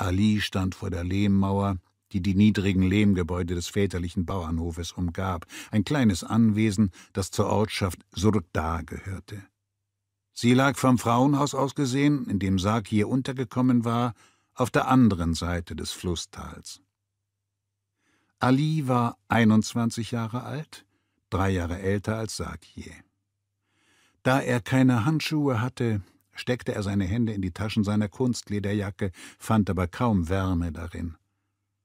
Ali stand vor der Lehmmauer, die die niedrigen Lehmgebäude des väterlichen Bauernhofes umgab, ein kleines Anwesen, das zur Ortschaft Surda gehörte. Sie lag vom Frauenhaus aus gesehen, in dem Sakir untergekommen war, auf der anderen Seite des Flusstals. Ali war 21 Jahre alt, drei Jahre älter als Sakir. Da er keine Handschuhe hatte, steckte er seine Hände in die Taschen seiner Kunstlederjacke, fand aber kaum Wärme darin.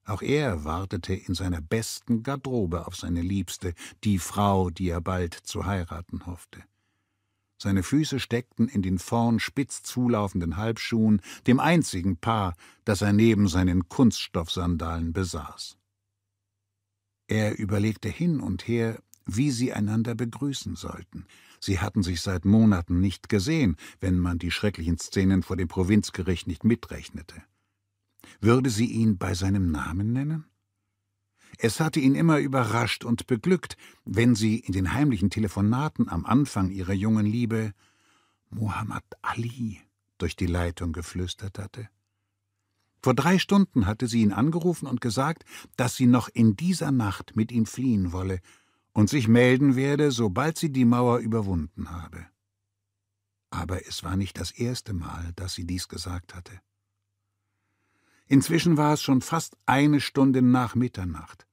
Auch er wartete in seiner besten Garderobe auf seine Liebste, die Frau, die er bald zu heiraten hoffte. Seine Füße steckten in den vorn spitz zulaufenden Halbschuhen, dem einzigen Paar, das er neben seinen Kunststoffsandalen besaß. Er überlegte hin und her, wie sie einander begrüßen sollten. Sie hatten sich seit Monaten nicht gesehen, wenn man die schrecklichen Szenen vor dem Provinzgericht nicht mitrechnete. Würde sie ihn bei seinem Namen nennen? Es hatte ihn immer überrascht und beglückt, wenn sie in den heimlichen Telefonaten am Anfang ihrer jungen Liebe Muhammad Ali durch die Leitung geflüstert hatte. Vor drei Stunden hatte sie ihn angerufen und gesagt, dass sie noch in dieser Nacht mit ihm fliehen wolle, und sich melden werde, sobald sie die Mauer überwunden habe. Aber es war nicht das erste Mal, dass sie dies gesagt hatte. Inzwischen war es schon fast eine Stunde nach Mitternacht,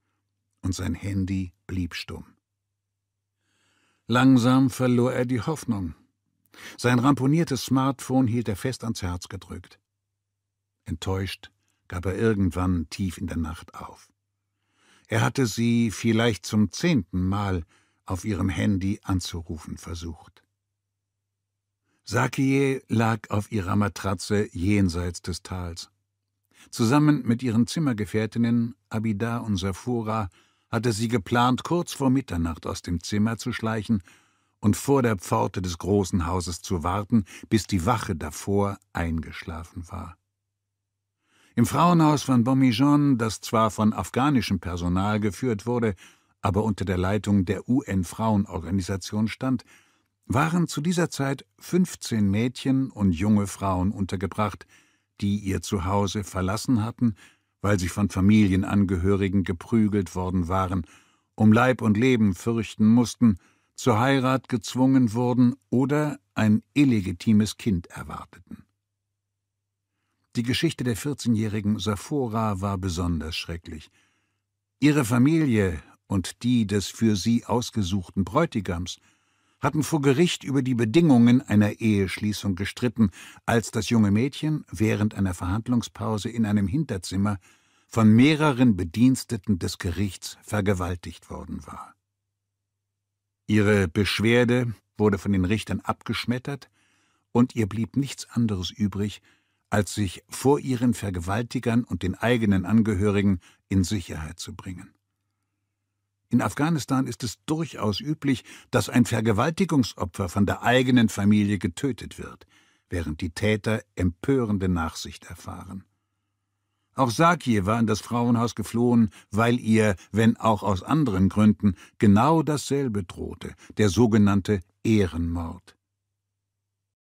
und sein Handy blieb stumm. Langsam verlor er die Hoffnung. Sein ramponiertes Smartphone hielt er fest ans Herz gedrückt. Enttäuscht gab er irgendwann tief in der Nacht auf. Er hatte sie vielleicht zum zehnten Mal auf ihrem Handy anzurufen versucht. Sakie lag auf ihrer Matratze jenseits des Tals. Zusammen mit ihren Zimmergefährtinnen Abida und Safura hatte sie geplant, kurz vor Mitternacht aus dem Zimmer zu schleichen und vor der Pforte des großen Hauses zu warten, bis die Wache davor eingeschlafen war. Im Frauenhaus von Bomijon, das zwar von afghanischem Personal geführt wurde, aber unter der Leitung der UN-Frauenorganisation stand, waren zu dieser Zeit 15 Mädchen und junge Frauen untergebracht, die ihr Zuhause verlassen hatten, weil sie von Familienangehörigen geprügelt worden waren, um Leib und Leben fürchten mussten, zur Heirat gezwungen wurden oder ein illegitimes Kind erwarteten. Die Geschichte der 14-jährigen Sephora war besonders schrecklich. Ihre Familie und die des für sie ausgesuchten Bräutigams hatten vor Gericht über die Bedingungen einer Eheschließung gestritten, als das junge Mädchen während einer Verhandlungspause in einem Hinterzimmer von mehreren Bediensteten des Gerichts vergewaltigt worden war. Ihre Beschwerde wurde von den Richtern abgeschmettert, und ihr blieb nichts anderes übrig, als sich vor ihren Vergewaltigern und den eigenen Angehörigen in Sicherheit zu bringen. In Afghanistan ist es durchaus üblich, dass ein Vergewaltigungsopfer von der eigenen Familie getötet wird, während die Täter empörende Nachsicht erfahren. Auch Sakie war in das Frauenhaus geflohen, weil ihr, wenn auch aus anderen Gründen, genau dasselbe drohte, der sogenannte Ehrenmord.